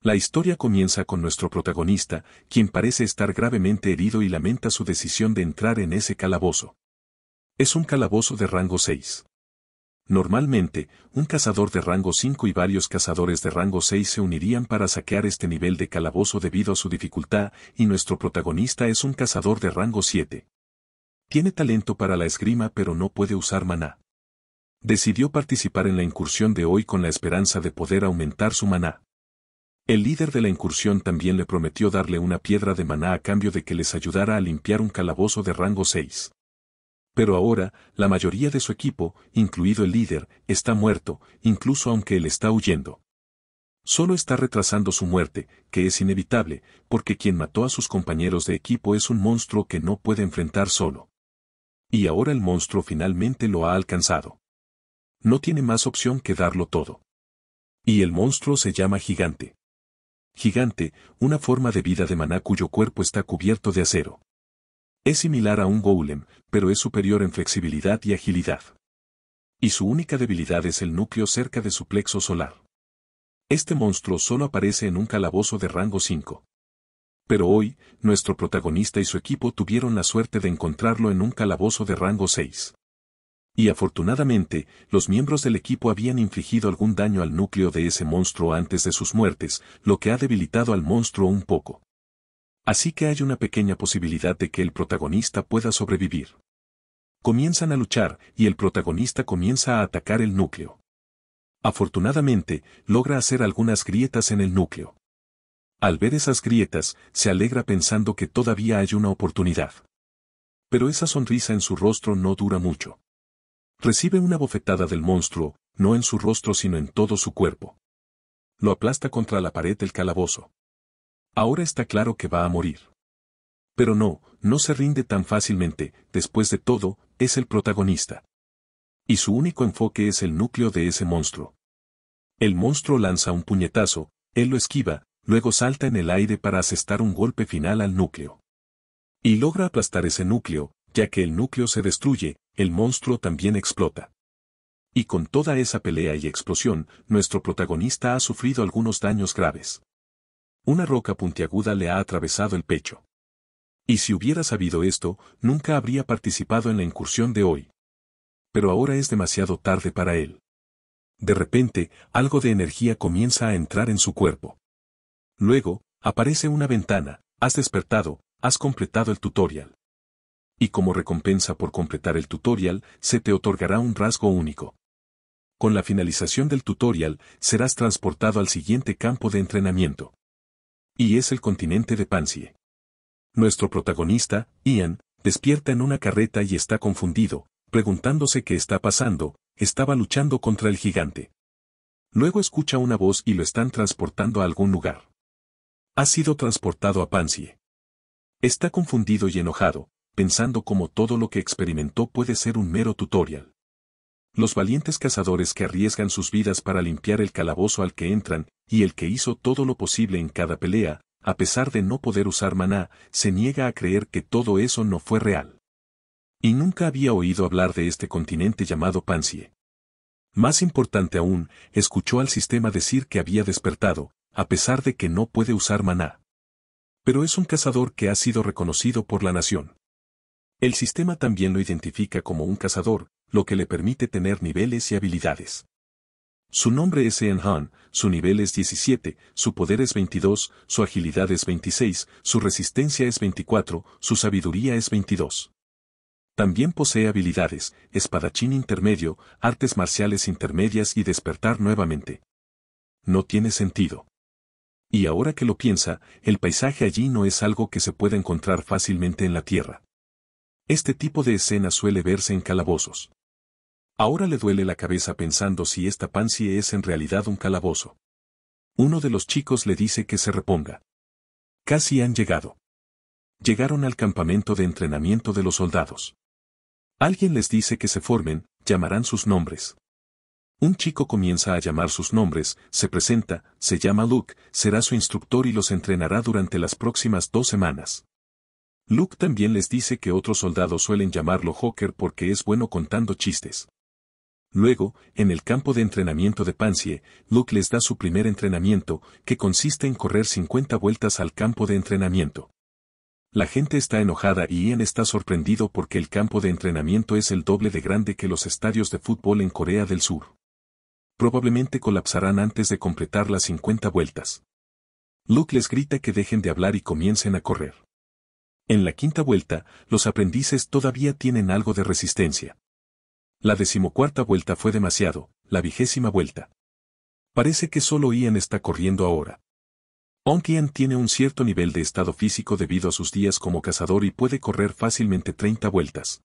La historia comienza con nuestro protagonista, quien parece estar gravemente herido y lamenta su decisión de entrar en ese calabozo. Es un calabozo de rango 6. Normalmente, un cazador de rango 5 y varios cazadores de rango 6 se unirían para saquear este nivel de calabozo debido a su dificultad, y nuestro protagonista es un cazador de rango 7. Tiene talento para la esgrima pero no puede usar maná. Decidió participar en la incursión de hoy con la esperanza de poder aumentar su maná. El líder de la incursión también le prometió darle una piedra de maná a cambio de que les ayudara a limpiar un calabozo de rango 6. Pero ahora, la mayoría de su equipo, incluido el líder, está muerto, incluso aunque él está huyendo. Solo está retrasando su muerte, que es inevitable, porque quien mató a sus compañeros de equipo es un monstruo que no puede enfrentar solo. Y ahora el monstruo finalmente lo ha alcanzado. No tiene más opción que darlo todo. Y el monstruo se llama gigante gigante, una forma de vida de maná cuyo cuerpo está cubierto de acero. Es similar a un golem, pero es superior en flexibilidad y agilidad. Y su única debilidad es el núcleo cerca de su plexo solar. Este monstruo solo aparece en un calabozo de rango 5. Pero hoy, nuestro protagonista y su equipo tuvieron la suerte de encontrarlo en un calabozo de rango 6. Y afortunadamente, los miembros del equipo habían infligido algún daño al núcleo de ese monstruo antes de sus muertes, lo que ha debilitado al monstruo un poco. Así que hay una pequeña posibilidad de que el protagonista pueda sobrevivir. Comienzan a luchar, y el protagonista comienza a atacar el núcleo. Afortunadamente, logra hacer algunas grietas en el núcleo. Al ver esas grietas, se alegra pensando que todavía hay una oportunidad. Pero esa sonrisa en su rostro no dura mucho. Recibe una bofetada del monstruo, no en su rostro sino en todo su cuerpo. Lo aplasta contra la pared del calabozo. Ahora está claro que va a morir. Pero no, no se rinde tan fácilmente, después de todo, es el protagonista. Y su único enfoque es el núcleo de ese monstruo. El monstruo lanza un puñetazo, él lo esquiva, luego salta en el aire para asestar un golpe final al núcleo. Y logra aplastar ese núcleo, ya que el núcleo se destruye, el monstruo también explota. Y con toda esa pelea y explosión, nuestro protagonista ha sufrido algunos daños graves. Una roca puntiaguda le ha atravesado el pecho. Y si hubiera sabido esto, nunca habría participado en la incursión de hoy. Pero ahora es demasiado tarde para él. De repente, algo de energía comienza a entrar en su cuerpo. Luego, aparece una ventana, has despertado, has completado el tutorial y como recompensa por completar el tutorial, se te otorgará un rasgo único. Con la finalización del tutorial, serás transportado al siguiente campo de entrenamiento. Y es el continente de Pansie. Nuestro protagonista, Ian, despierta en una carreta y está confundido, preguntándose qué está pasando, estaba luchando contra el gigante. Luego escucha una voz y lo están transportando a algún lugar. Ha sido transportado a Pansie. Está confundido y enojado, pensando como todo lo que experimentó puede ser un mero tutorial. Los valientes cazadores que arriesgan sus vidas para limpiar el calabozo al que entran, y el que hizo todo lo posible en cada pelea, a pesar de no poder usar maná, se niega a creer que todo eso no fue real. Y nunca había oído hablar de este continente llamado Pansie. Más importante aún, escuchó al sistema decir que había despertado, a pesar de que no puede usar maná. Pero es un cazador que ha sido reconocido por la nación. El sistema también lo identifica como un cazador, lo que le permite tener niveles y habilidades. Su nombre es Enhan, su nivel es 17, su poder es 22, su agilidad es 26, su resistencia es 24, su sabiduría es 22. También posee habilidades, espadachín intermedio, artes marciales intermedias y despertar nuevamente. No tiene sentido. Y ahora que lo piensa, el paisaje allí no es algo que se pueda encontrar fácilmente en la Tierra. Este tipo de escena suele verse en calabozos. Ahora le duele la cabeza pensando si esta Pansy es en realidad un calabozo. Uno de los chicos le dice que se reponga. Casi han llegado. Llegaron al campamento de entrenamiento de los soldados. Alguien les dice que se formen, llamarán sus nombres. Un chico comienza a llamar sus nombres, se presenta, se llama Luke, será su instructor y los entrenará durante las próximas dos semanas. Luke también les dice que otros soldados suelen llamarlo Hawker porque es bueno contando chistes. Luego, en el campo de entrenamiento de Pansie, Luke les da su primer entrenamiento, que consiste en correr 50 vueltas al campo de entrenamiento. La gente está enojada y Ian está sorprendido porque el campo de entrenamiento es el doble de grande que los estadios de fútbol en Corea del Sur. Probablemente colapsarán antes de completar las 50 vueltas. Luke les grita que dejen de hablar y comiencen a correr. En la quinta vuelta, los aprendices todavía tienen algo de resistencia. La decimocuarta vuelta fue demasiado, la vigésima vuelta. Parece que solo Ian está corriendo ahora. Aunque Ian tiene un cierto nivel de estado físico debido a sus días como cazador y puede correr fácilmente 30 vueltas.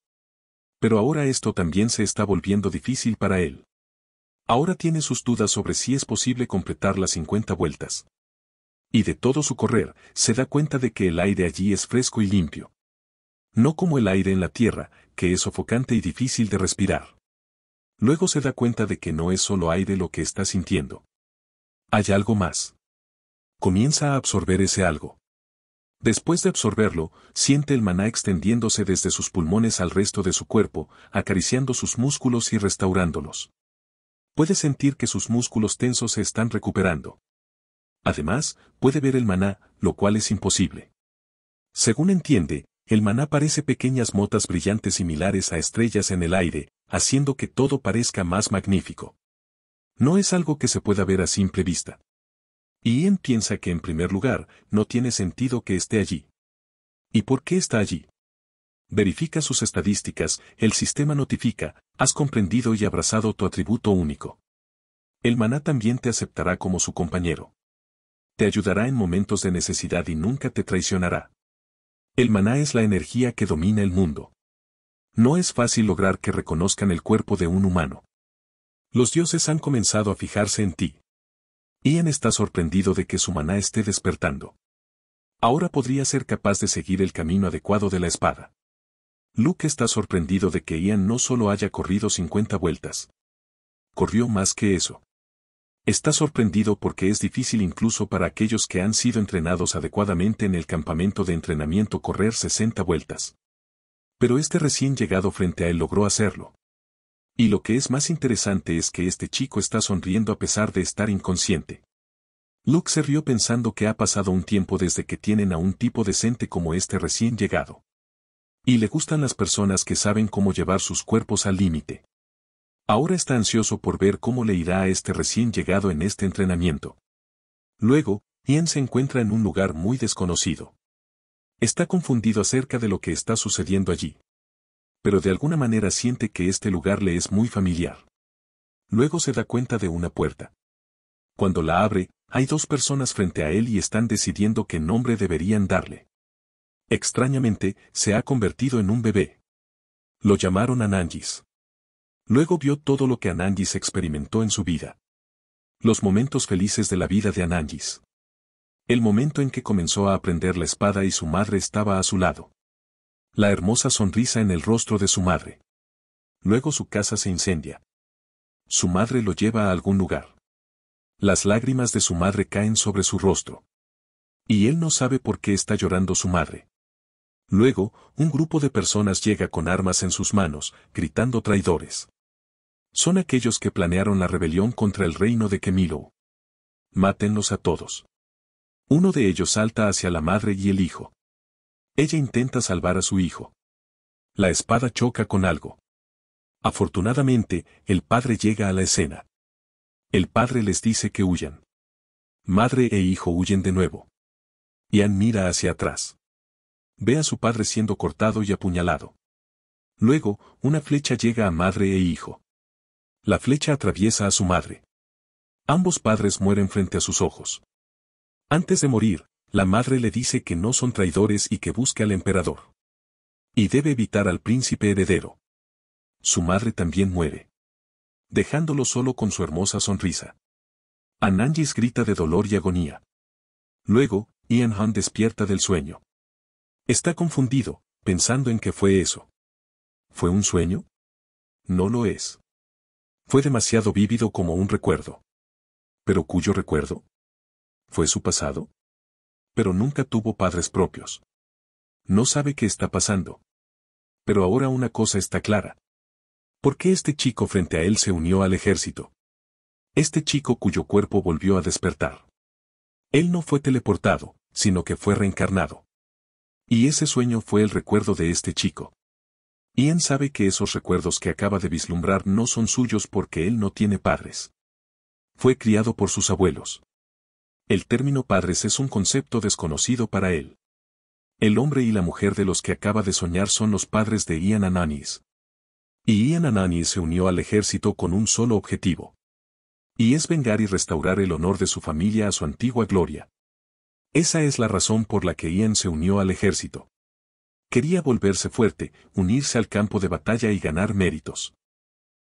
Pero ahora esto también se está volviendo difícil para él. Ahora tiene sus dudas sobre si es posible completar las 50 vueltas y de todo su correr, se da cuenta de que el aire allí es fresco y limpio. No como el aire en la tierra, que es sofocante y difícil de respirar. Luego se da cuenta de que no es solo aire lo que está sintiendo. Hay algo más. Comienza a absorber ese algo. Después de absorberlo, siente el maná extendiéndose desde sus pulmones al resto de su cuerpo, acariciando sus músculos y restaurándolos. Puede sentir que sus músculos tensos se están recuperando. Además, puede ver el maná, lo cual es imposible. Según entiende, el maná parece pequeñas motas brillantes similares a estrellas en el aire, haciendo que todo parezca más magnífico. No es algo que se pueda ver a simple vista. Y Ian piensa que en primer lugar, no tiene sentido que esté allí. ¿Y por qué está allí? Verifica sus estadísticas, el sistema notifica, has comprendido y abrazado tu atributo único. El maná también te aceptará como su compañero te ayudará en momentos de necesidad y nunca te traicionará. El maná es la energía que domina el mundo. No es fácil lograr que reconozcan el cuerpo de un humano. Los dioses han comenzado a fijarse en ti. Ian está sorprendido de que su maná esté despertando. Ahora podría ser capaz de seguir el camino adecuado de la espada. Luke está sorprendido de que Ian no solo haya corrido 50 vueltas. Corrió más que eso. Está sorprendido porque es difícil incluso para aquellos que han sido entrenados adecuadamente en el campamento de entrenamiento correr 60 vueltas. Pero este recién llegado frente a él logró hacerlo. Y lo que es más interesante es que este chico está sonriendo a pesar de estar inconsciente. Luke se rió pensando que ha pasado un tiempo desde que tienen a un tipo decente como este recién llegado. Y le gustan las personas que saben cómo llevar sus cuerpos al límite. Ahora está ansioso por ver cómo le irá a este recién llegado en este entrenamiento. Luego, Ian se encuentra en un lugar muy desconocido. Está confundido acerca de lo que está sucediendo allí. Pero de alguna manera siente que este lugar le es muy familiar. Luego se da cuenta de una puerta. Cuando la abre, hay dos personas frente a él y están decidiendo qué nombre deberían darle. Extrañamente, se ha convertido en un bebé. Lo llamaron Anangis. Luego vio todo lo que Anangis experimentó en su vida. Los momentos felices de la vida de Anangis. El momento en que comenzó a aprender la espada y su madre estaba a su lado. La hermosa sonrisa en el rostro de su madre. Luego su casa se incendia. Su madre lo lleva a algún lugar. Las lágrimas de su madre caen sobre su rostro. Y él no sabe por qué está llorando su madre. Luego, un grupo de personas llega con armas en sus manos, gritando traidores son aquellos que planearon la rebelión contra el reino de Kemilo. Mátenlos a todos. Uno de ellos salta hacia la madre y el hijo. Ella intenta salvar a su hijo. La espada choca con algo. Afortunadamente, el padre llega a la escena. El padre les dice que huyan. Madre e hijo huyen de nuevo. Ian mira hacia atrás. Ve a su padre siendo cortado y apuñalado. Luego, una flecha llega a madre e hijo. La flecha atraviesa a su madre. Ambos padres mueren frente a sus ojos. Antes de morir, la madre le dice que no son traidores y que busque al emperador. Y debe evitar al príncipe heredero. Su madre también muere. Dejándolo solo con su hermosa sonrisa. Anangis grita de dolor y agonía. Luego, Ian Han despierta del sueño. Está confundido, pensando en qué fue eso. ¿Fue un sueño? No lo es. Fue demasiado vívido como un recuerdo. ¿Pero cuyo recuerdo? ¿Fue su pasado? Pero nunca tuvo padres propios. No sabe qué está pasando. Pero ahora una cosa está clara. ¿Por qué este chico frente a él se unió al ejército? Este chico cuyo cuerpo volvió a despertar. Él no fue teleportado, sino que fue reencarnado. Y ese sueño fue el recuerdo de este chico. Ian sabe que esos recuerdos que acaba de vislumbrar no son suyos porque él no tiene padres. Fue criado por sus abuelos. El término padres es un concepto desconocido para él. El hombre y la mujer de los que acaba de soñar son los padres de Ian Ananis. Y Ian Ananis se unió al ejército con un solo objetivo. Y es vengar y restaurar el honor de su familia a su antigua gloria. Esa es la razón por la que Ian se unió al ejército. Quería volverse fuerte, unirse al campo de batalla y ganar méritos.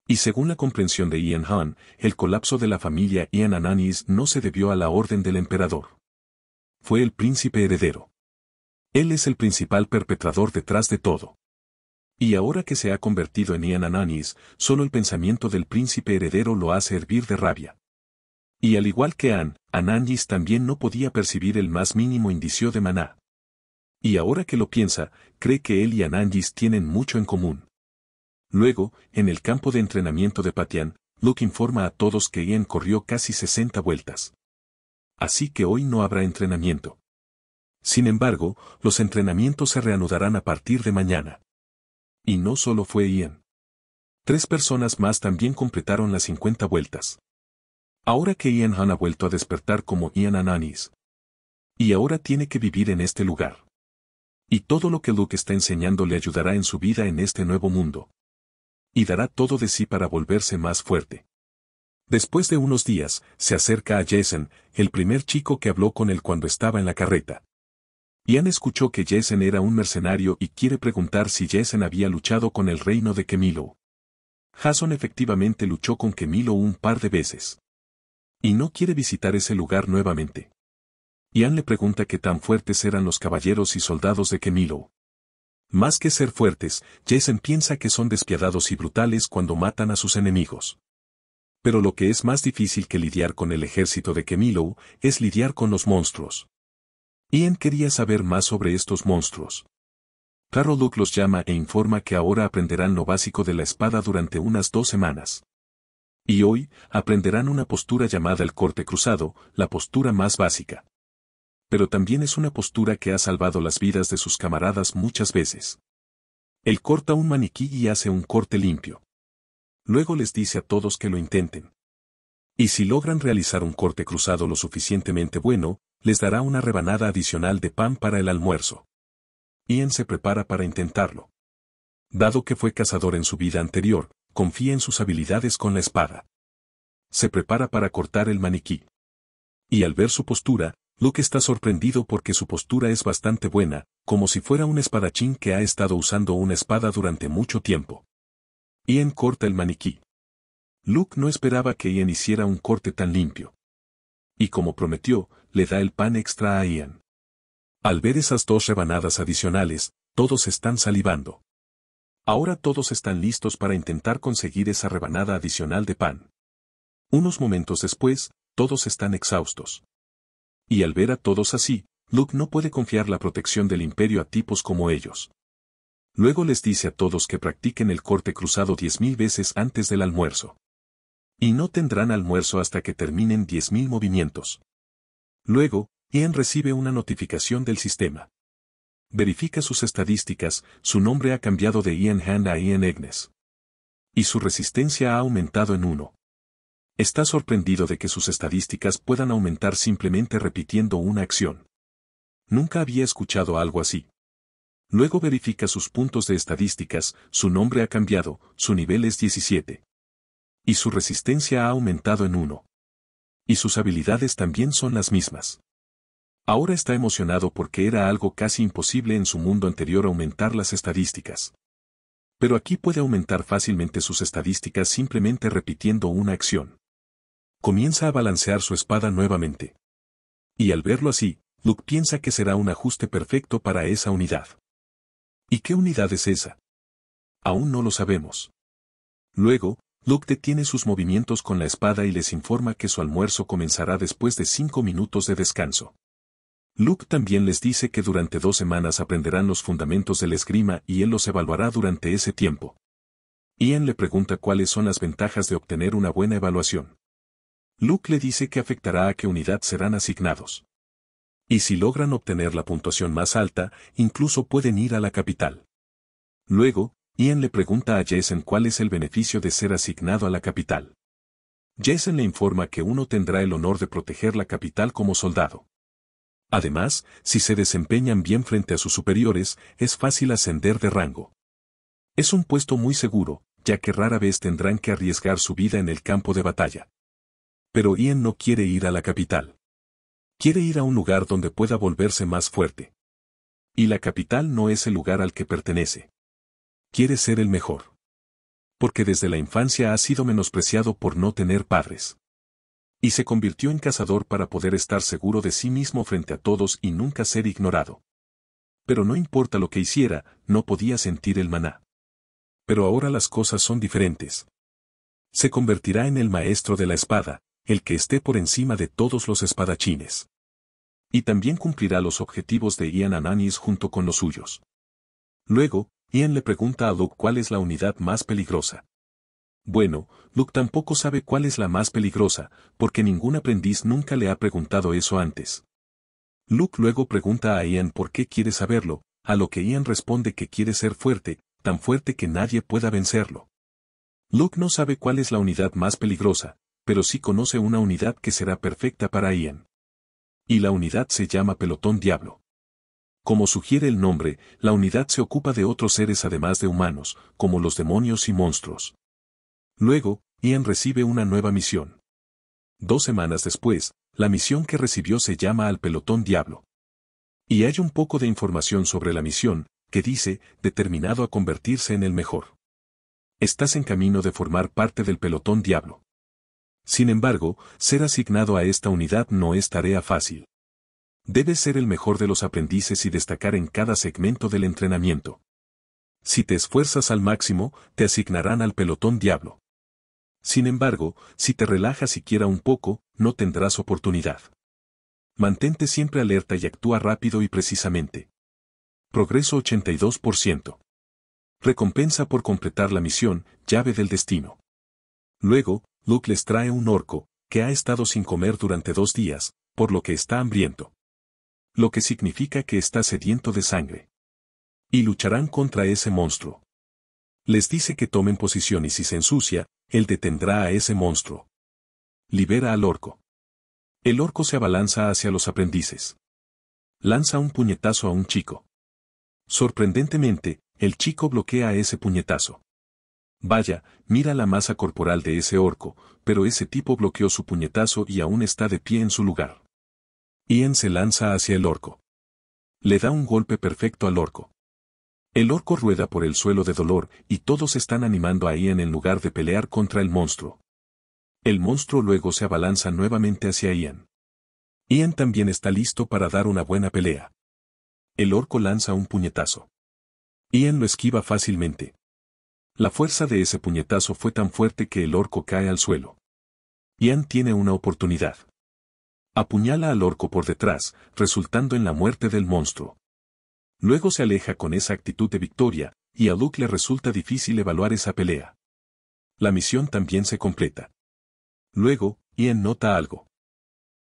Y según la comprensión de Ian Han, el colapso de la familia Ian Ananis no se debió a la orden del emperador. Fue el príncipe heredero. Él es el principal perpetrador detrás de todo. Y ahora que se ha convertido en Ian Ananis, solo el pensamiento del príncipe heredero lo hace hervir de rabia. Y al igual que Han, Ananis también no podía percibir el más mínimo indicio de maná. Y ahora que lo piensa, cree que él y Anangis tienen mucho en común. Luego, en el campo de entrenamiento de Patian, Luke informa a todos que Ian corrió casi 60 vueltas. Así que hoy no habrá entrenamiento. Sin embargo, los entrenamientos se reanudarán a partir de mañana. Y no solo fue Ian. Tres personas más también completaron las 50 vueltas. Ahora que Ian Han ha vuelto a despertar como Ian Ananis. Y ahora tiene que vivir en este lugar. Y todo lo que Luke está enseñando le ayudará en su vida en este nuevo mundo. Y dará todo de sí para volverse más fuerte. Después de unos días, se acerca a Jason, el primer chico que habló con él cuando estaba en la carreta. Ian escuchó que Jason era un mercenario y quiere preguntar si Jason había luchado con el reino de Kemilo. Jason efectivamente luchó con Kemilo un par de veces. Y no quiere visitar ese lugar nuevamente. Ian le pregunta qué tan fuertes eran los caballeros y soldados de Kemilo. Más que ser fuertes, Jason piensa que son despiadados y brutales cuando matan a sus enemigos. Pero lo que es más difícil que lidiar con el ejército de Kemilo es lidiar con los monstruos. Ian quería saber más sobre estos monstruos. Claro, Luke los llama e informa que ahora aprenderán lo básico de la espada durante unas dos semanas. Y hoy, aprenderán una postura llamada el corte cruzado, la postura más básica pero también es una postura que ha salvado las vidas de sus camaradas muchas veces. Él corta un maniquí y hace un corte limpio. Luego les dice a todos que lo intenten. Y si logran realizar un corte cruzado lo suficientemente bueno, les dará una rebanada adicional de pan para el almuerzo. Ian se prepara para intentarlo. Dado que fue cazador en su vida anterior, confía en sus habilidades con la espada. Se prepara para cortar el maniquí. Y al ver su postura, Luke está sorprendido porque su postura es bastante buena, como si fuera un espadachín que ha estado usando una espada durante mucho tiempo. Ian corta el maniquí. Luke no esperaba que Ian hiciera un corte tan limpio. Y como prometió, le da el pan extra a Ian. Al ver esas dos rebanadas adicionales, todos están salivando. Ahora todos están listos para intentar conseguir esa rebanada adicional de pan. Unos momentos después, todos están exhaustos. Y al ver a todos así, Luke no puede confiar la protección del imperio a tipos como ellos. Luego les dice a todos que practiquen el corte cruzado diez mil veces antes del almuerzo. Y no tendrán almuerzo hasta que terminen diez mil movimientos. Luego, Ian recibe una notificación del sistema. Verifica sus estadísticas, su nombre ha cambiado de Ian Han a Ian Agnes. Y su resistencia ha aumentado en uno. Está sorprendido de que sus estadísticas puedan aumentar simplemente repitiendo una acción. Nunca había escuchado algo así. Luego verifica sus puntos de estadísticas, su nombre ha cambiado, su nivel es 17. Y su resistencia ha aumentado en 1. Y sus habilidades también son las mismas. Ahora está emocionado porque era algo casi imposible en su mundo anterior aumentar las estadísticas. Pero aquí puede aumentar fácilmente sus estadísticas simplemente repitiendo una acción comienza a balancear su espada nuevamente. Y al verlo así, Luke piensa que será un ajuste perfecto para esa unidad. ¿Y qué unidad es esa? Aún no lo sabemos. Luego, Luke detiene sus movimientos con la espada y les informa que su almuerzo comenzará después de cinco minutos de descanso. Luke también les dice que durante dos semanas aprenderán los fundamentos del esgrima y él los evaluará durante ese tiempo. Ian le pregunta cuáles son las ventajas de obtener una buena evaluación. Luke le dice que afectará a qué unidad serán asignados. Y si logran obtener la puntuación más alta, incluso pueden ir a la capital. Luego, Ian le pregunta a Jason cuál es el beneficio de ser asignado a la capital. Jason le informa que uno tendrá el honor de proteger la capital como soldado. Además, si se desempeñan bien frente a sus superiores, es fácil ascender de rango. Es un puesto muy seguro, ya que rara vez tendrán que arriesgar su vida en el campo de batalla pero Ian no quiere ir a la capital. Quiere ir a un lugar donde pueda volverse más fuerte. Y la capital no es el lugar al que pertenece. Quiere ser el mejor. Porque desde la infancia ha sido menospreciado por no tener padres. Y se convirtió en cazador para poder estar seguro de sí mismo frente a todos y nunca ser ignorado. Pero no importa lo que hiciera, no podía sentir el maná. Pero ahora las cosas son diferentes. Se convertirá en el maestro de la espada, el que esté por encima de todos los espadachines. Y también cumplirá los objetivos de Ian Ananis junto con los suyos. Luego, Ian le pregunta a Luke cuál es la unidad más peligrosa. Bueno, Luke tampoco sabe cuál es la más peligrosa, porque ningún aprendiz nunca le ha preguntado eso antes. Luke luego pregunta a Ian por qué quiere saberlo, a lo que Ian responde que quiere ser fuerte, tan fuerte que nadie pueda vencerlo. Luke no sabe cuál es la unidad más peligrosa, pero sí conoce una unidad que será perfecta para Ian. Y la unidad se llama Pelotón Diablo. Como sugiere el nombre, la unidad se ocupa de otros seres además de humanos, como los demonios y monstruos. Luego, Ian recibe una nueva misión. Dos semanas después, la misión que recibió se llama al Pelotón Diablo. Y hay un poco de información sobre la misión, que dice, determinado a convertirse en el mejor. Estás en camino de formar parte del Pelotón Diablo. Sin embargo, ser asignado a esta unidad no es tarea fácil. Debes ser el mejor de los aprendices y destacar en cada segmento del entrenamiento. Si te esfuerzas al máximo, te asignarán al pelotón diablo. Sin embargo, si te relajas siquiera un poco, no tendrás oportunidad. Mantente siempre alerta y actúa rápido y precisamente. Progreso 82%. Recompensa por completar la misión, llave del destino. Luego, Luke les trae un orco, que ha estado sin comer durante dos días, por lo que está hambriento. Lo que significa que está sediento de sangre. Y lucharán contra ese monstruo. Les dice que tomen posición y si se ensucia, él detendrá a ese monstruo. Libera al orco. El orco se abalanza hacia los aprendices. Lanza un puñetazo a un chico. Sorprendentemente, el chico bloquea ese puñetazo. Vaya, mira la masa corporal de ese orco, pero ese tipo bloqueó su puñetazo y aún está de pie en su lugar. Ian se lanza hacia el orco. Le da un golpe perfecto al orco. El orco rueda por el suelo de dolor y todos están animando a Ian en lugar de pelear contra el monstruo. El monstruo luego se abalanza nuevamente hacia Ian. Ian también está listo para dar una buena pelea. El orco lanza un puñetazo. Ian lo esquiva fácilmente, la fuerza de ese puñetazo fue tan fuerte que el orco cae al suelo. Ian tiene una oportunidad. Apuñala al orco por detrás, resultando en la muerte del monstruo. Luego se aleja con esa actitud de victoria, y a Luke le resulta difícil evaluar esa pelea. La misión también se completa. Luego, Ian nota algo.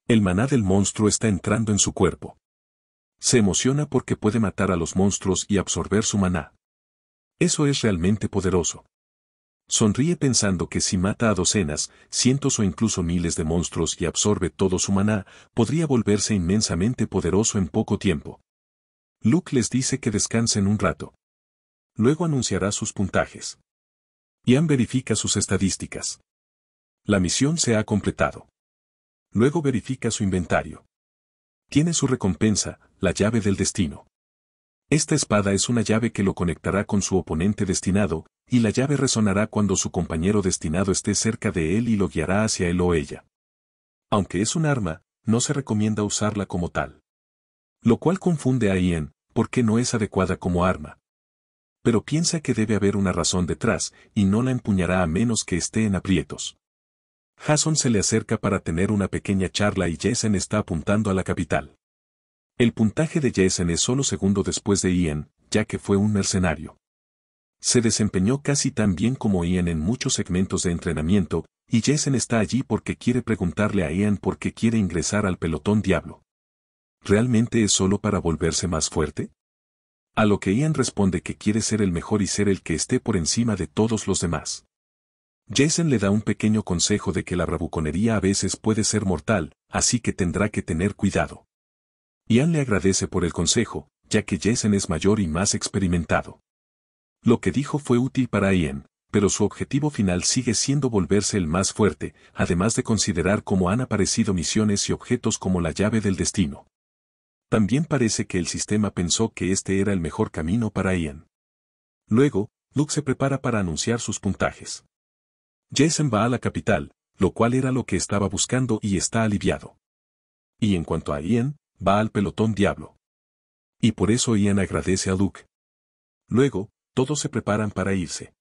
El maná del monstruo está entrando en su cuerpo. Se emociona porque puede matar a los monstruos y absorber su maná. Eso es realmente poderoso. Sonríe pensando que si mata a docenas, cientos o incluso miles de monstruos y absorbe todo su maná, podría volverse inmensamente poderoso en poco tiempo. Luke les dice que descansen un rato. Luego anunciará sus puntajes. Ian verifica sus estadísticas. La misión se ha completado. Luego verifica su inventario. Tiene su recompensa, la llave del destino. Esta espada es una llave que lo conectará con su oponente destinado, y la llave resonará cuando su compañero destinado esté cerca de él y lo guiará hacia él o ella. Aunque es un arma, no se recomienda usarla como tal. Lo cual confunde a Ian, porque no es adecuada como arma. Pero piensa que debe haber una razón detrás, y no la empuñará a menos que esté en aprietos. Jason se le acerca para tener una pequeña charla y Jason está apuntando a la capital. El puntaje de Jason es solo segundo después de Ian, ya que fue un mercenario. Se desempeñó casi tan bien como Ian en muchos segmentos de entrenamiento, y Jason está allí porque quiere preguntarle a Ian por qué quiere ingresar al pelotón diablo. ¿Realmente es solo para volverse más fuerte? A lo que Ian responde que quiere ser el mejor y ser el que esté por encima de todos los demás. Jason le da un pequeño consejo de que la rabuconería a veces puede ser mortal, así que tendrá que tener cuidado. Ian le agradece por el consejo, ya que Jason es mayor y más experimentado. Lo que dijo fue útil para Ian, pero su objetivo final sigue siendo volverse el más fuerte, además de considerar cómo han aparecido misiones y objetos como la llave del destino. También parece que el sistema pensó que este era el mejor camino para Ian. Luego, Luke se prepara para anunciar sus puntajes. Jason va a la capital, lo cual era lo que estaba buscando y está aliviado. Y en cuanto a Ian, va al pelotón diablo. Y por eso Ian agradece a Duke. Luego, todos se preparan para irse.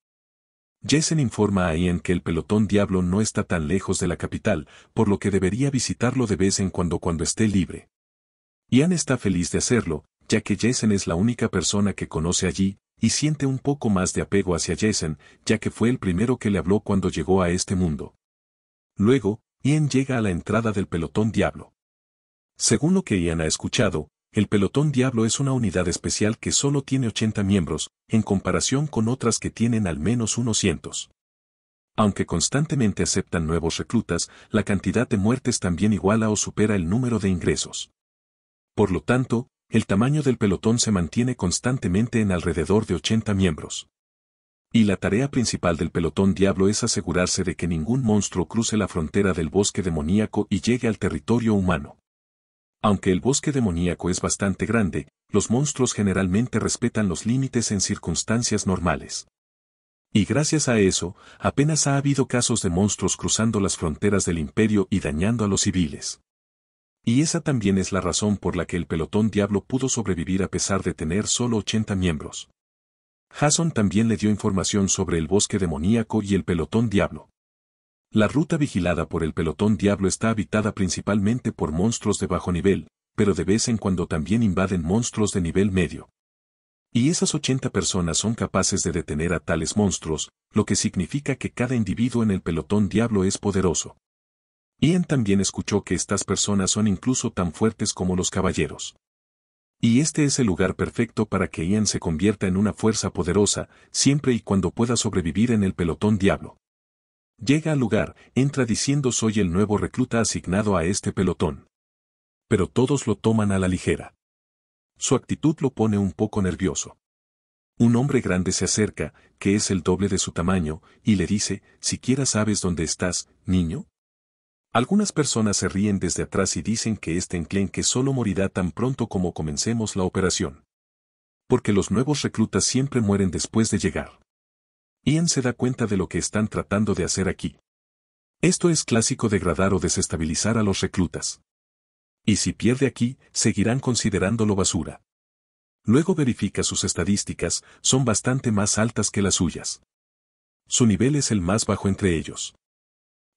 Jason informa a Ian que el pelotón diablo no está tan lejos de la capital, por lo que debería visitarlo de vez en cuando cuando esté libre. Ian está feliz de hacerlo, ya que Jessen es la única persona que conoce allí, y siente un poco más de apego hacia Jessen, ya que fue el primero que le habló cuando llegó a este mundo. Luego, Ian llega a la entrada del pelotón diablo. Según lo que Ian ha escuchado, el pelotón Diablo es una unidad especial que solo tiene 80 miembros, en comparación con otras que tienen al menos unos cientos. Aunque constantemente aceptan nuevos reclutas, la cantidad de muertes también iguala o supera el número de ingresos. Por lo tanto, el tamaño del pelotón se mantiene constantemente en alrededor de 80 miembros. Y la tarea principal del pelotón Diablo es asegurarse de que ningún monstruo cruce la frontera del bosque demoníaco y llegue al territorio humano. Aunque el bosque demoníaco es bastante grande, los monstruos generalmente respetan los límites en circunstancias normales. Y gracias a eso, apenas ha habido casos de monstruos cruzando las fronteras del imperio y dañando a los civiles. Y esa también es la razón por la que el pelotón diablo pudo sobrevivir a pesar de tener solo 80 miembros. Jason también le dio información sobre el bosque demoníaco y el pelotón diablo. La ruta vigilada por el pelotón Diablo está habitada principalmente por monstruos de bajo nivel, pero de vez en cuando también invaden monstruos de nivel medio. Y esas 80 personas son capaces de detener a tales monstruos, lo que significa que cada individuo en el pelotón Diablo es poderoso. Ian también escuchó que estas personas son incluso tan fuertes como los caballeros. Y este es el lugar perfecto para que Ian se convierta en una fuerza poderosa, siempre y cuando pueda sobrevivir en el pelotón Diablo. Llega al lugar, entra diciendo soy el nuevo recluta asignado a este pelotón. Pero todos lo toman a la ligera. Su actitud lo pone un poco nervioso. Un hombre grande se acerca, que es el doble de su tamaño, y le dice, siquiera sabes dónde estás, niño. Algunas personas se ríen desde atrás y dicen que este enclenque solo morirá tan pronto como comencemos la operación. Porque los nuevos reclutas siempre mueren después de llegar. Ian se da cuenta de lo que están tratando de hacer aquí. Esto es clásico degradar o desestabilizar a los reclutas. Y si pierde aquí, seguirán considerándolo basura. Luego verifica sus estadísticas, son bastante más altas que las suyas. Su nivel es el más bajo entre ellos.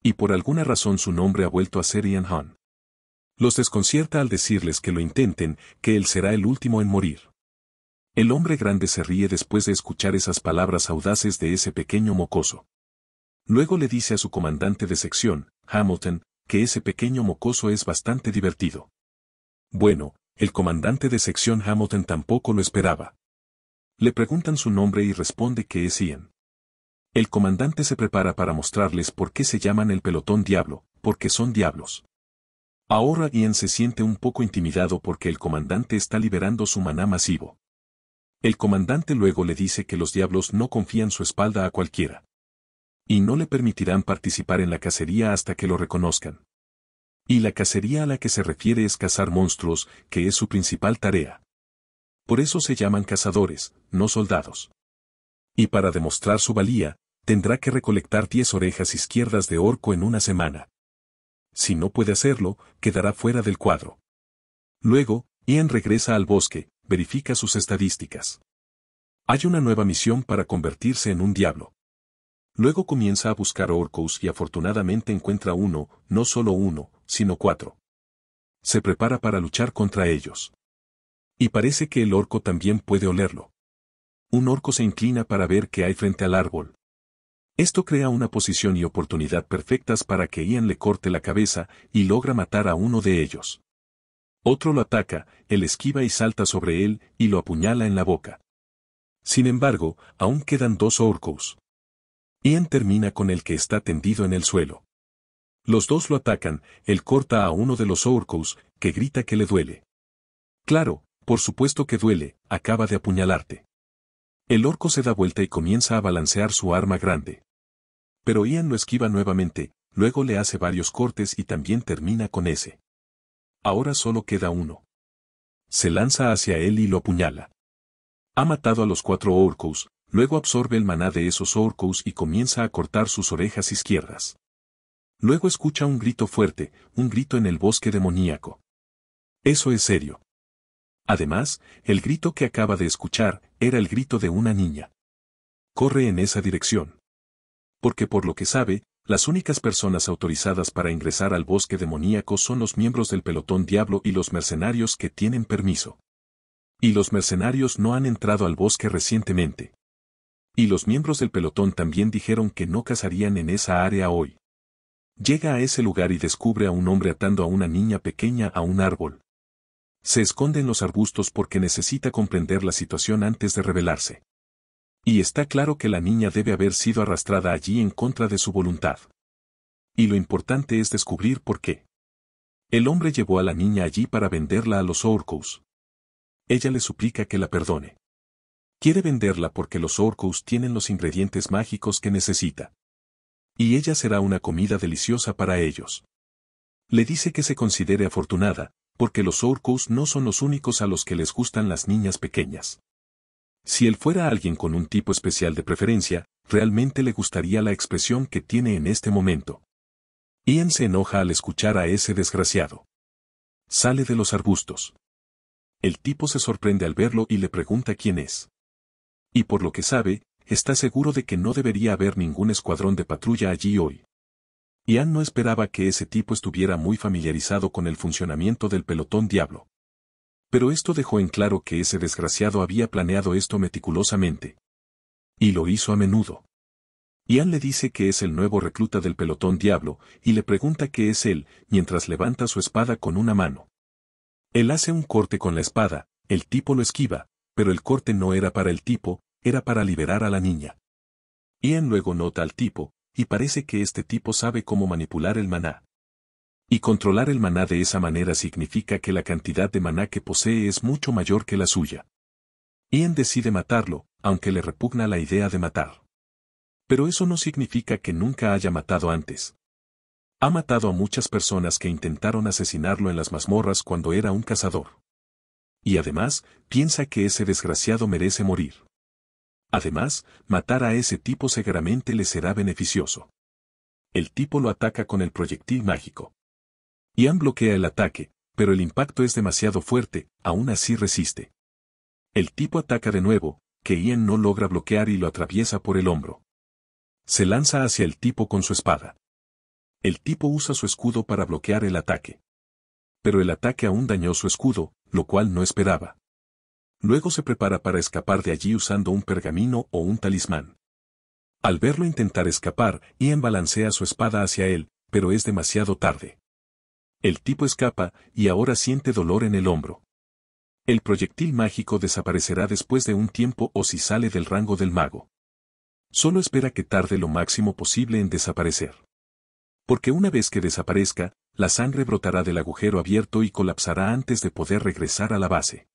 Y por alguna razón su nombre ha vuelto a ser Ian Han. Los desconcierta al decirles que lo intenten, que él será el último en morir. El hombre grande se ríe después de escuchar esas palabras audaces de ese pequeño mocoso. Luego le dice a su comandante de sección, Hamilton, que ese pequeño mocoso es bastante divertido. Bueno, el comandante de sección Hamilton tampoco lo esperaba. Le preguntan su nombre y responde que es Ian. El comandante se prepara para mostrarles por qué se llaman el pelotón diablo, porque son diablos. Ahora Ian se siente un poco intimidado porque el comandante está liberando su maná masivo. El comandante luego le dice que los diablos no confían su espalda a cualquiera. Y no le permitirán participar en la cacería hasta que lo reconozcan. Y la cacería a la que se refiere es cazar monstruos, que es su principal tarea. Por eso se llaman cazadores, no soldados. Y para demostrar su valía, tendrá que recolectar 10 orejas izquierdas de orco en una semana. Si no puede hacerlo, quedará fuera del cuadro. Luego, Ian regresa al bosque, verifica sus estadísticas. Hay una nueva misión para convertirse en un diablo. Luego comienza a buscar orcos y afortunadamente encuentra uno, no solo uno, sino cuatro. Se prepara para luchar contra ellos. Y parece que el orco también puede olerlo. Un orco se inclina para ver qué hay frente al árbol. Esto crea una posición y oportunidad perfectas para que Ian le corte la cabeza y logra matar a uno de ellos. Otro lo ataca, él esquiva y salta sobre él, y lo apuñala en la boca. Sin embargo, aún quedan dos orcos. Ian termina con el que está tendido en el suelo. Los dos lo atacan, él corta a uno de los orcos, que grita que le duele. Claro, por supuesto que duele, acaba de apuñalarte. El orco se da vuelta y comienza a balancear su arma grande. Pero Ian lo esquiva nuevamente, luego le hace varios cortes y también termina con ese. Ahora solo queda uno. Se lanza hacia él y lo apuñala. Ha matado a los cuatro orcos, luego absorbe el maná de esos orcos y comienza a cortar sus orejas izquierdas. Luego escucha un grito fuerte, un grito en el bosque demoníaco. Eso es serio. Además, el grito que acaba de escuchar era el grito de una niña. Corre en esa dirección. Porque por lo que sabe, las únicas personas autorizadas para ingresar al bosque demoníaco son los miembros del pelotón diablo y los mercenarios que tienen permiso. Y los mercenarios no han entrado al bosque recientemente. Y los miembros del pelotón también dijeron que no cazarían en esa área hoy. Llega a ese lugar y descubre a un hombre atando a una niña pequeña a un árbol. Se esconde en los arbustos porque necesita comprender la situación antes de rebelarse. Y está claro que la niña debe haber sido arrastrada allí en contra de su voluntad. Y lo importante es descubrir por qué. El hombre llevó a la niña allí para venderla a los orcos. Ella le suplica que la perdone. Quiere venderla porque los orcos tienen los ingredientes mágicos que necesita. Y ella será una comida deliciosa para ellos. Le dice que se considere afortunada, porque los orcos no son los únicos a los que les gustan las niñas pequeñas. Si él fuera alguien con un tipo especial de preferencia, realmente le gustaría la expresión que tiene en este momento. Ian se enoja al escuchar a ese desgraciado. Sale de los arbustos. El tipo se sorprende al verlo y le pregunta quién es. Y por lo que sabe, está seguro de que no debería haber ningún escuadrón de patrulla allí hoy. Ian no esperaba que ese tipo estuviera muy familiarizado con el funcionamiento del pelotón Diablo. Pero esto dejó en claro que ese desgraciado había planeado esto meticulosamente. Y lo hizo a menudo. Ian le dice que es el nuevo recluta del pelotón Diablo, y le pregunta qué es él, mientras levanta su espada con una mano. Él hace un corte con la espada, el tipo lo esquiva, pero el corte no era para el tipo, era para liberar a la niña. Ian luego nota al tipo, y parece que este tipo sabe cómo manipular el maná. Y controlar el maná de esa manera significa que la cantidad de maná que posee es mucho mayor que la suya. Ian decide matarlo, aunque le repugna la idea de matar. Pero eso no significa que nunca haya matado antes. Ha matado a muchas personas que intentaron asesinarlo en las mazmorras cuando era un cazador. Y además, piensa que ese desgraciado merece morir. Además, matar a ese tipo seguramente le será beneficioso. El tipo lo ataca con el proyectil mágico. Ian bloquea el ataque, pero el impacto es demasiado fuerte, aún así resiste. El tipo ataca de nuevo, que Ian no logra bloquear y lo atraviesa por el hombro. Se lanza hacia el tipo con su espada. El tipo usa su escudo para bloquear el ataque. Pero el ataque aún dañó su escudo, lo cual no esperaba. Luego se prepara para escapar de allí usando un pergamino o un talismán. Al verlo intentar escapar, Ian balancea su espada hacia él, pero es demasiado tarde. El tipo escapa, y ahora siente dolor en el hombro. El proyectil mágico desaparecerá después de un tiempo o si sale del rango del mago. Solo espera que tarde lo máximo posible en desaparecer. Porque una vez que desaparezca, la sangre brotará del agujero abierto y colapsará antes de poder regresar a la base.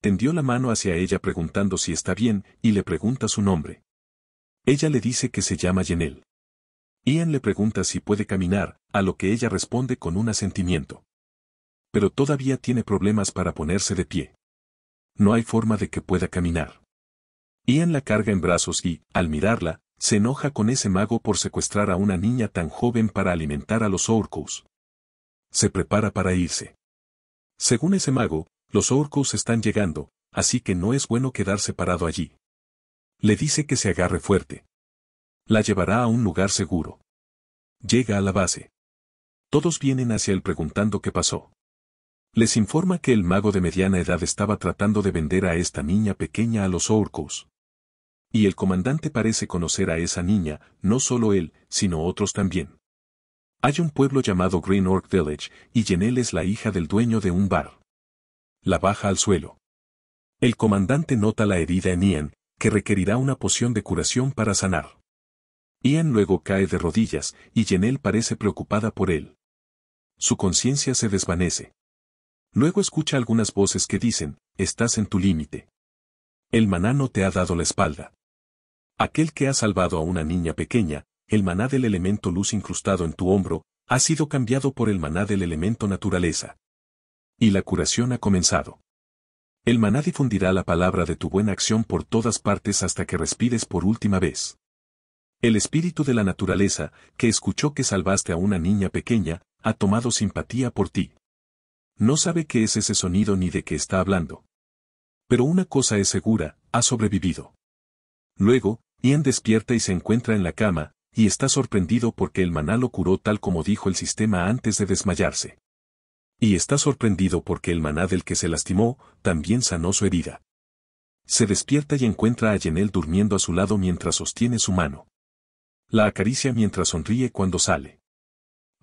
Tendió la mano hacia ella preguntando si está bien y le pregunta su nombre. Ella le dice que se llama Yenel. Ian le pregunta si puede caminar, a lo que ella responde con un asentimiento. Pero todavía tiene problemas para ponerse de pie. No hay forma de que pueda caminar. Ian la carga en brazos y, al mirarla, se enoja con ese mago por secuestrar a una niña tan joven para alimentar a los orcos. Se prepara para irse. Según ese mago, los orcos están llegando, así que no es bueno quedarse parado allí. Le dice que se agarre fuerte. La llevará a un lugar seguro. Llega a la base. Todos vienen hacia él preguntando qué pasó. Les informa que el mago de mediana edad estaba tratando de vender a esta niña pequeña a los orcos. Y el comandante parece conocer a esa niña, no solo él, sino otros también. Hay un pueblo llamado Green Orc Village, y Yenel es la hija del dueño de un bar. La baja al suelo. El comandante nota la herida en Ian, que requerirá una poción de curación para sanar. Ian luego cae de rodillas, y Yenel parece preocupada por él. Su conciencia se desvanece. Luego escucha algunas voces que dicen, estás en tu límite. El maná no te ha dado la espalda. Aquel que ha salvado a una niña pequeña, el maná del elemento luz incrustado en tu hombro, ha sido cambiado por el maná del elemento naturaleza. Y la curación ha comenzado. El maná difundirá la palabra de tu buena acción por todas partes hasta que respires por última vez. El espíritu de la naturaleza, que escuchó que salvaste a una niña pequeña, ha tomado simpatía por ti. No sabe qué es ese sonido ni de qué está hablando. Pero una cosa es segura, ha sobrevivido. Luego, Ian despierta y se encuentra en la cama, y está sorprendido porque el maná lo curó tal como dijo el sistema antes de desmayarse. Y está sorprendido porque el maná del que se lastimó, también sanó su herida. Se despierta y encuentra a Yenel durmiendo a su lado mientras sostiene su mano. La acaricia mientras sonríe cuando sale.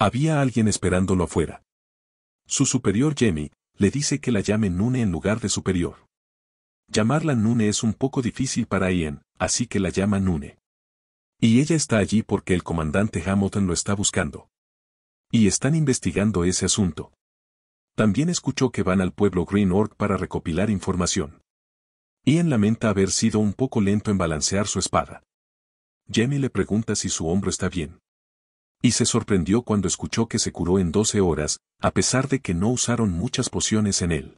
Había alguien esperándolo afuera. Su superior Jamie le dice que la llame Nune en lugar de superior. Llamarla Nune es un poco difícil para Ian, así que la llama Nune. Y ella está allí porque el comandante Hamilton lo está buscando. Y están investigando ese asunto. También escuchó que van al pueblo Green Org para recopilar información. Ian lamenta haber sido un poco lento en balancear su espada. Jamie le pregunta si su hombro está bien y se sorprendió cuando escuchó que se curó en 12 horas, a pesar de que no usaron muchas pociones en él.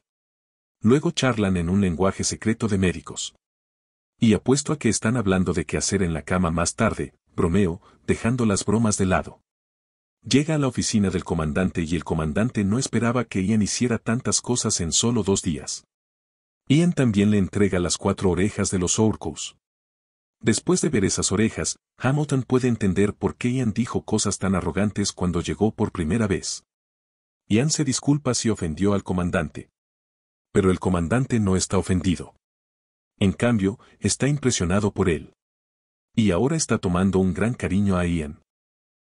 Luego charlan en un lenguaje secreto de médicos. Y apuesto a que están hablando de qué hacer en la cama más tarde, bromeo, dejando las bromas de lado. Llega a la oficina del comandante y el comandante no esperaba que Ian hiciera tantas cosas en solo dos días. Ian también le entrega las cuatro orejas de los orcos. Después de ver esas orejas, Hamilton puede entender por qué Ian dijo cosas tan arrogantes cuando llegó por primera vez. Ian se disculpa si ofendió al comandante. Pero el comandante no está ofendido. En cambio, está impresionado por él. Y ahora está tomando un gran cariño a Ian.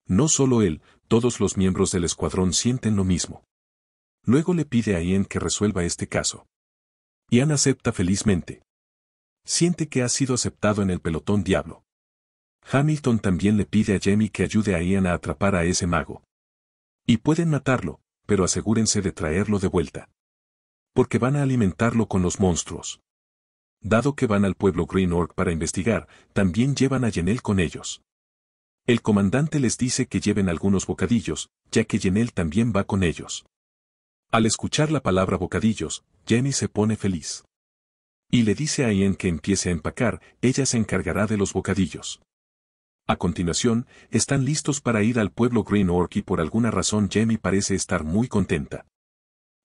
No solo él, todos los miembros del escuadrón sienten lo mismo. Luego le pide a Ian que resuelva este caso. Ian acepta felizmente siente que ha sido aceptado en el pelotón diablo. Hamilton también le pide a Jamie que ayude a Ian a atrapar a ese mago. Y pueden matarlo, pero asegúrense de traerlo de vuelta. Porque van a alimentarlo con los monstruos. Dado que van al pueblo Green Orc para investigar, también llevan a Yenel con ellos. El comandante les dice que lleven algunos bocadillos, ya que Yenel también va con ellos. Al escuchar la palabra bocadillos, Jenny se pone feliz. Y le dice a Ian que empiece a empacar, ella se encargará de los bocadillos. A continuación, están listos para ir al pueblo Green y por alguna razón Jemmy parece estar muy contenta.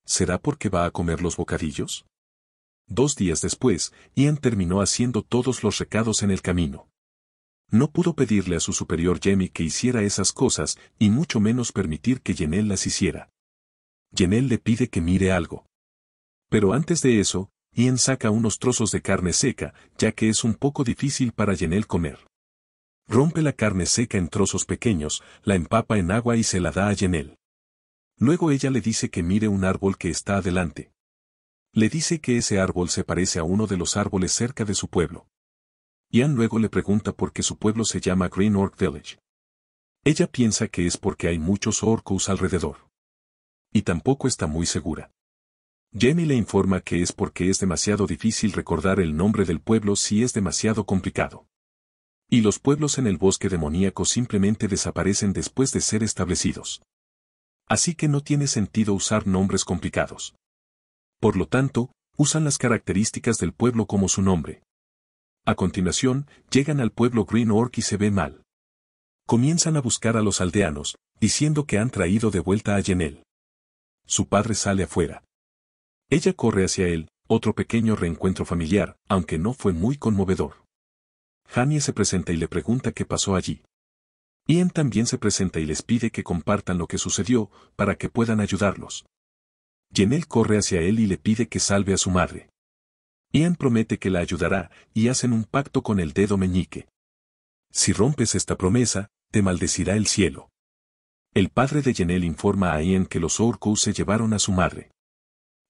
¿Será porque va a comer los bocadillos? Dos días después, Ian terminó haciendo todos los recados en el camino. No pudo pedirle a su superior Jemmy que hiciera esas cosas y mucho menos permitir que Yenel las hiciera. Yenel le pide que mire algo. Pero antes de eso, Ian saca unos trozos de carne seca, ya que es un poco difícil para Yenel comer. Rompe la carne seca en trozos pequeños, la empapa en agua y se la da a Yenel. Luego ella le dice que mire un árbol que está adelante. Le dice que ese árbol se parece a uno de los árboles cerca de su pueblo. Ian luego le pregunta por qué su pueblo se llama Green Orc Village. Ella piensa que es porque hay muchos orcos alrededor. Y tampoco está muy segura. Jamie le informa que es porque es demasiado difícil recordar el nombre del pueblo si es demasiado complicado. Y los pueblos en el bosque demoníaco simplemente desaparecen después de ser establecidos. Así que no tiene sentido usar nombres complicados. Por lo tanto, usan las características del pueblo como su nombre. A continuación, llegan al pueblo Green Orc y se ve mal. Comienzan a buscar a los aldeanos, diciendo que han traído de vuelta a Yenel. Su padre sale afuera. Ella corre hacia él, otro pequeño reencuentro familiar, aunque no fue muy conmovedor. Hanie se presenta y le pregunta qué pasó allí. Ian también se presenta y les pide que compartan lo que sucedió para que puedan ayudarlos. Yenel corre hacia él y le pide que salve a su madre. Ian promete que la ayudará y hacen un pacto con el dedo meñique. Si rompes esta promesa, te maldecirá el cielo. El padre de Yenel informa a Ian que los Orcus se llevaron a su madre.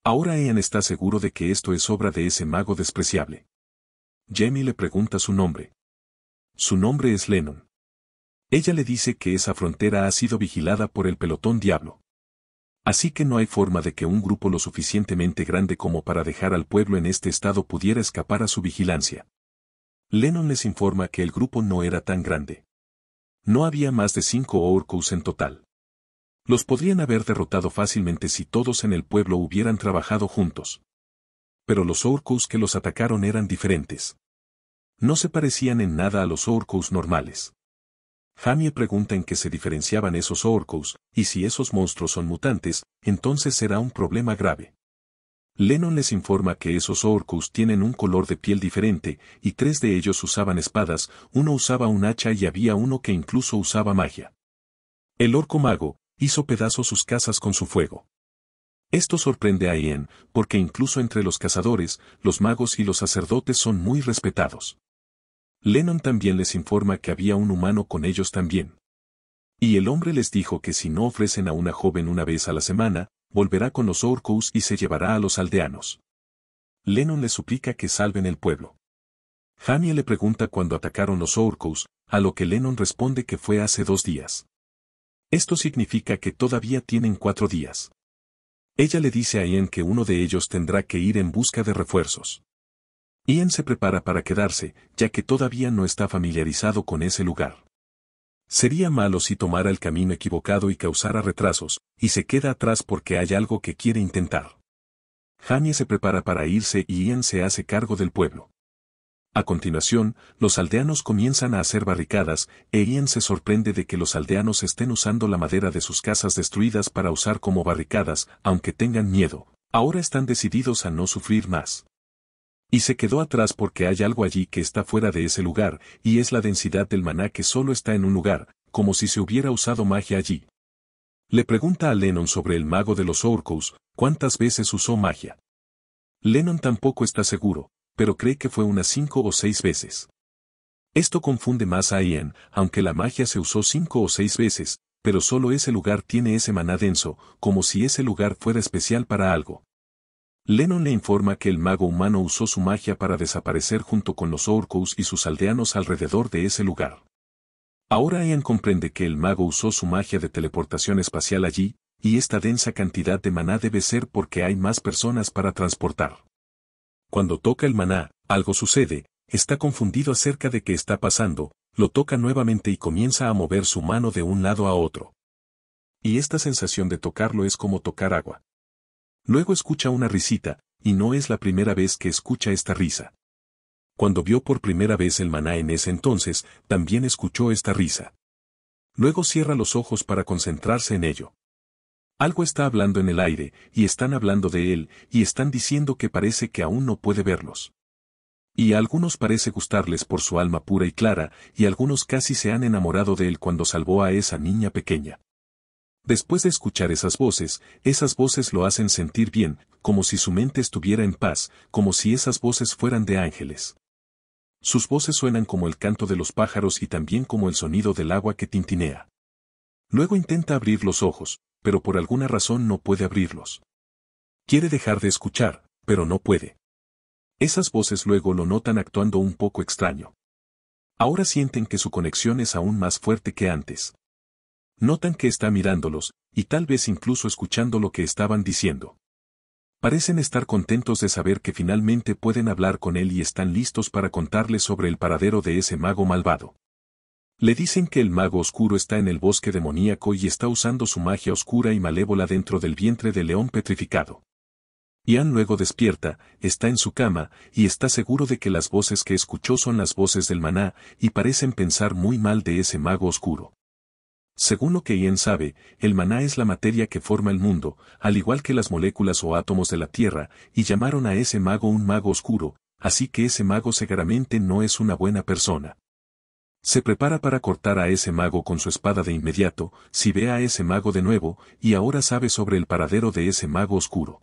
Ahora Ian está seguro de que esto es obra de ese mago despreciable. Jamie le pregunta su nombre. Su nombre es Lennon. Ella le dice que esa frontera ha sido vigilada por el pelotón diablo. Así que no hay forma de que un grupo lo suficientemente grande como para dejar al pueblo en este estado pudiera escapar a su vigilancia. Lennon les informa que el grupo no era tan grande. No había más de cinco Orcos en total. Los podrían haber derrotado fácilmente si todos en el pueblo hubieran trabajado juntos. Pero los orcos que los atacaron eran diferentes. No se parecían en nada a los orcos normales. Jamie pregunta en qué se diferenciaban esos orcos, y si esos monstruos son mutantes, entonces será un problema grave. Lennon les informa que esos orcos tienen un color de piel diferente, y tres de ellos usaban espadas, uno usaba un hacha y había uno que incluso usaba magia. El orco mago, hizo pedazos sus casas con su fuego. Esto sorprende a Ian, porque incluso entre los cazadores, los magos y los sacerdotes son muy respetados. Lennon también les informa que había un humano con ellos también. Y el hombre les dijo que si no ofrecen a una joven una vez a la semana, volverá con los orcos y se llevará a los aldeanos. Lennon le suplica que salven el pueblo. Jamie le pregunta cuándo atacaron los orcos, a lo que Lennon responde que fue hace dos días. Esto significa que todavía tienen cuatro días. Ella le dice a Ian que uno de ellos tendrá que ir en busca de refuerzos. Ian se prepara para quedarse, ya que todavía no está familiarizado con ese lugar. Sería malo si tomara el camino equivocado y causara retrasos, y se queda atrás porque hay algo que quiere intentar. Janie se prepara para irse y Ian se hace cargo del pueblo. A continuación, los aldeanos comienzan a hacer barricadas e Ian se sorprende de que los aldeanos estén usando la madera de sus casas destruidas para usar como barricadas, aunque tengan miedo. Ahora están decididos a no sufrir más. Y se quedó atrás porque hay algo allí que está fuera de ese lugar, y es la densidad del maná que solo está en un lugar, como si se hubiera usado magia allí. Le pregunta a Lennon sobre el mago de los orcos, cuántas veces usó magia. Lennon tampoco está seguro, pero cree que fue unas cinco o seis veces. Esto confunde más a Ian, aunque la magia se usó cinco o seis veces, pero solo ese lugar tiene ese maná denso, como si ese lugar fuera especial para algo. Lennon le informa que el mago humano usó su magia para desaparecer junto con los orcos y sus aldeanos alrededor de ese lugar. Ahora Ian comprende que el mago usó su magia de teleportación espacial allí, y esta densa cantidad de maná debe ser porque hay más personas para transportar. Cuando toca el maná, algo sucede, está confundido acerca de qué está pasando, lo toca nuevamente y comienza a mover su mano de un lado a otro. Y esta sensación de tocarlo es como tocar agua. Luego escucha una risita, y no es la primera vez que escucha esta risa. Cuando vio por primera vez el maná en ese entonces, también escuchó esta risa. Luego cierra los ojos para concentrarse en ello. Algo está hablando en el aire, y están hablando de él, y están diciendo que parece que aún no puede verlos. Y a algunos parece gustarles por su alma pura y clara, y algunos casi se han enamorado de él cuando salvó a esa niña pequeña. Después de escuchar esas voces, esas voces lo hacen sentir bien, como si su mente estuviera en paz, como si esas voces fueran de ángeles. Sus voces suenan como el canto de los pájaros y también como el sonido del agua que tintinea. Luego intenta abrir los ojos, pero por alguna razón no puede abrirlos. Quiere dejar de escuchar, pero no puede. Esas voces luego lo notan actuando un poco extraño. Ahora sienten que su conexión es aún más fuerte que antes. Notan que está mirándolos, y tal vez incluso escuchando lo que estaban diciendo. Parecen estar contentos de saber que finalmente pueden hablar con él y están listos para contarle sobre el paradero de ese mago malvado. Le dicen que el mago oscuro está en el bosque demoníaco y está usando su magia oscura y malévola dentro del vientre del león petrificado. Ian luego despierta, está en su cama, y está seguro de que las voces que escuchó son las voces del maná, y parecen pensar muy mal de ese mago oscuro. Según lo que Ian sabe, el maná es la materia que forma el mundo, al igual que las moléculas o átomos de la Tierra, y llamaron a ese mago un mago oscuro, así que ese mago seguramente no es una buena persona. Se prepara para cortar a ese mago con su espada de inmediato, si ve a ese mago de nuevo, y ahora sabe sobre el paradero de ese mago oscuro.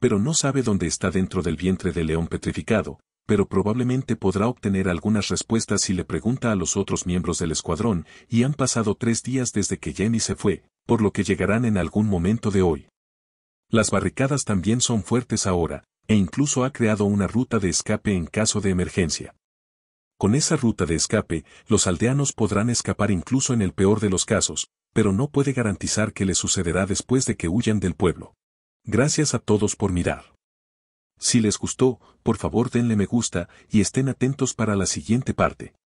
Pero no sabe dónde está dentro del vientre del león petrificado, pero probablemente podrá obtener algunas respuestas si le pregunta a los otros miembros del escuadrón, y han pasado tres días desde que Jenny se fue, por lo que llegarán en algún momento de hoy. Las barricadas también son fuertes ahora, e incluso ha creado una ruta de escape en caso de emergencia. Con esa ruta de escape, los aldeanos podrán escapar incluso en el peor de los casos, pero no puede garantizar que les sucederá después de que huyan del pueblo. Gracias a todos por mirar. Si les gustó, por favor denle me gusta y estén atentos para la siguiente parte.